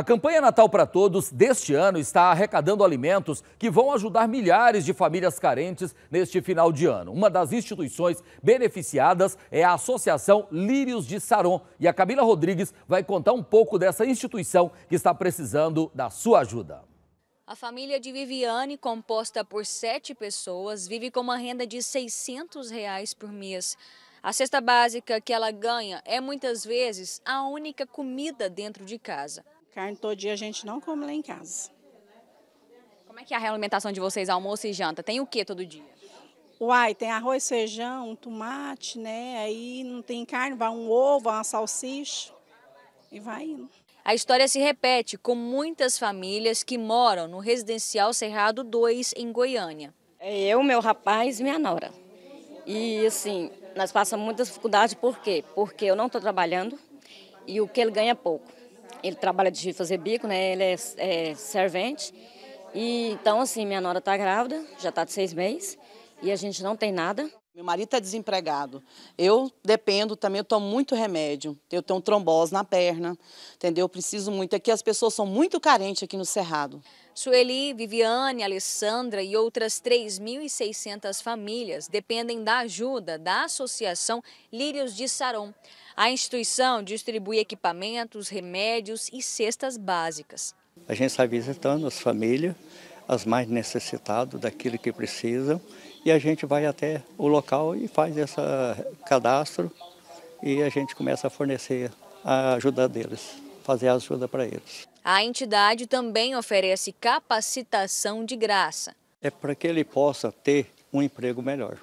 A campanha Natal para Todos deste ano está arrecadando alimentos que vão ajudar milhares de famílias carentes neste final de ano. Uma das instituições beneficiadas é a Associação Lírios de Saron. E a Camila Rodrigues vai contar um pouco dessa instituição que está precisando da sua ajuda. A família de Viviane, composta por sete pessoas, vive com uma renda de R$ 600 reais por mês. A cesta básica que ela ganha é muitas vezes a única comida dentro de casa. Carne todo dia a gente não come lá em casa. Como é que é a realimentação de vocês, almoço e janta? Tem o que todo dia? Uai, tem arroz, feijão, tomate, né? Aí não tem carne, vai um ovo, uma salsicha e vai indo. A história se repete com muitas famílias que moram no residencial Cerrado 2, em Goiânia. É eu, meu rapaz e minha nora. E assim, nós passamos muita dificuldade, por quê? Porque eu não estou trabalhando e o que ele ganha é pouco. Ele trabalha de fazer bico, né? Ele é, é servente. E, então, assim, minha nora está grávida, já está de seis meses, e a gente não tem nada. Meu marido está desempregado. Eu dependo também, eu tomo muito remédio. Eu tenho trombose na perna, entendeu? Eu preciso muito. Aqui as pessoas são muito carentes aqui no Cerrado. Sueli, Viviane, Alessandra e outras 3.600 famílias dependem da ajuda da Associação Lírios de Saron. A instituição distribui equipamentos, remédios e cestas básicas. A gente está visitando as famílias, as mais necessitadas daquilo que precisam e a gente vai até o local e faz esse cadastro e a gente começa a fornecer a ajuda deles, fazer a ajuda para eles. A entidade também oferece capacitação de graça. É para que ele possa ter um emprego melhor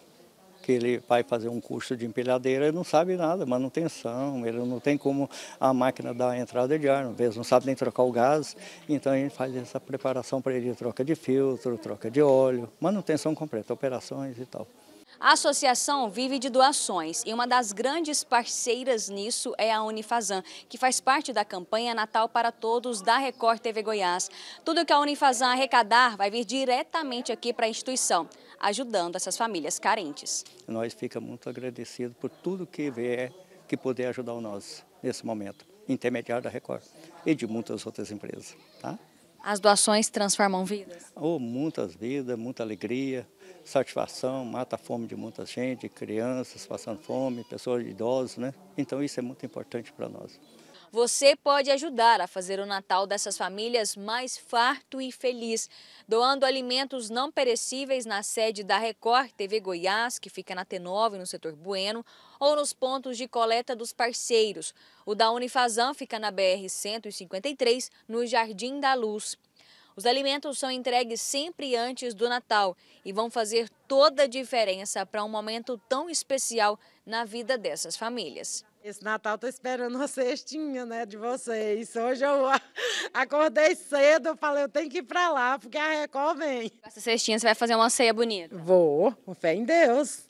que ele vai fazer um curso de empilhadeira, ele não sabe nada, manutenção, ele não tem como a máquina dar a entrada de ar, às vezes não sabe nem trocar o gás, então a gente faz essa preparação para ele, troca de filtro, troca de óleo, manutenção completa, operações e tal. A associação vive de doações e uma das grandes parceiras nisso é a Unifazan, que faz parte da campanha Natal para Todos da Record TV Goiás. Tudo que a Unifazan arrecadar vai vir diretamente aqui para a instituição, ajudando essas famílias carentes. Nós ficamos muito agradecidos por tudo que vier que puder ajudar nós nesse momento, intermediário da Record e de muitas outras empresas. Tá? As doações transformam vidas? Oh, muitas vidas, muita alegria, satisfação, mata a fome de muita gente, crianças passando fome, pessoas idosas, né? Então isso é muito importante para nós. Você pode ajudar a fazer o Natal dessas famílias mais farto e feliz, doando alimentos não perecíveis na sede da Record TV Goiás, que fica na T9, no setor Bueno, ou nos pontos de coleta dos parceiros. O da Unifazan fica na BR 153, no Jardim da Luz. Os alimentos são entregues sempre antes do Natal e vão fazer toda a diferença para um momento tão especial na vida dessas famílias. Esse Natal tô esperando uma cestinha, né, de vocês. Hoje eu acordei cedo, eu falei, eu tenho que ir para lá, porque a Record vem. Com essa cestinha você vai fazer uma ceia bonita? Vou, com fé em Deus.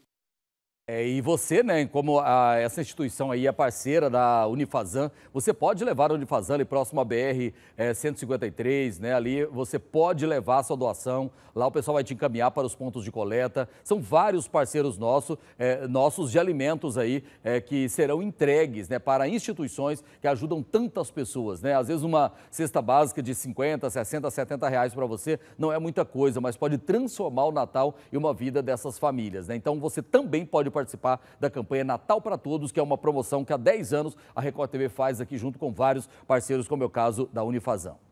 É, e você, né, como a, essa instituição aí é parceira da Unifazan, você pode levar a Unifazan ali próximo à BR-153, é, né, ali você pode levar a sua doação, lá o pessoal vai te encaminhar para os pontos de coleta. São vários parceiros é, nossos de alimentos aí é, que serão entregues né, para instituições que ajudam tantas pessoas. Né? Às vezes uma cesta básica de 50, 60, 70 reais para você não é muita coisa, mas pode transformar o Natal e uma vida dessas famílias. Né? Então você também pode participar da campanha Natal para Todos, que é uma promoção que há 10 anos a Record TV faz aqui junto com vários parceiros, como é o caso da Unifazão.